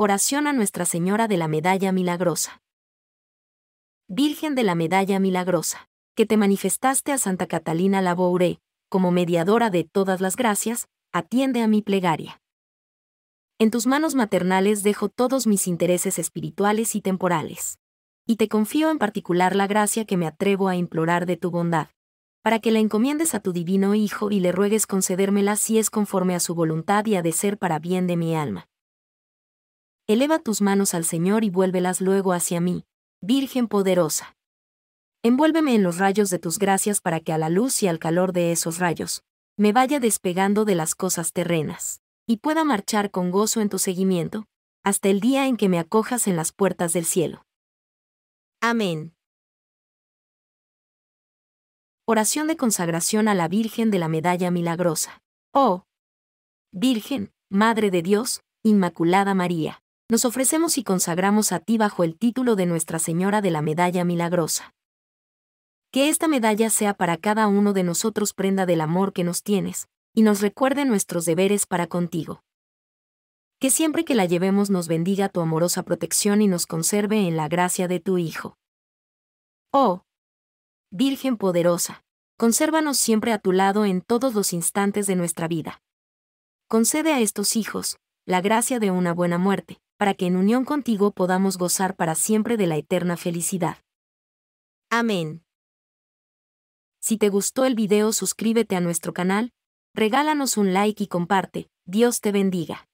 Oración a Nuestra Señora de la Medalla Milagrosa. Virgen de la Medalla Milagrosa, que te manifestaste a Santa Catalina Labouré, como mediadora de todas las gracias, atiende a mi plegaria. En tus manos maternales dejo todos mis intereses espirituales y temporales. Y te confío en particular la gracia que me atrevo a implorar de tu bondad, para que la encomiendes a tu divino Hijo y le ruegues concedérmela si es conforme a su voluntad y ha de ser para bien de mi alma eleva tus manos al Señor y vuélvelas luego hacia mí, Virgen poderosa. Envuélveme en los rayos de tus gracias para que a la luz y al calor de esos rayos, me vaya despegando de las cosas terrenas, y pueda marchar con gozo en tu seguimiento, hasta el día en que me acojas en las puertas del cielo. Amén. Oración de consagración a la Virgen de la Medalla Milagrosa. Oh, Virgen, Madre de Dios, Inmaculada María nos ofrecemos y consagramos a ti bajo el título de Nuestra Señora de la Medalla Milagrosa. Que esta medalla sea para cada uno de nosotros prenda del amor que nos tienes, y nos recuerde nuestros deberes para contigo. Que siempre que la llevemos nos bendiga tu amorosa protección y nos conserve en la gracia de tu Hijo. Oh, Virgen poderosa, consérvanos siempre a tu lado en todos los instantes de nuestra vida. Concede a estos hijos la gracia de una buena muerte, para que en unión contigo podamos gozar para siempre de la eterna felicidad. Amén. Si te gustó el video suscríbete a nuestro canal, regálanos un like y comparte. Dios te bendiga.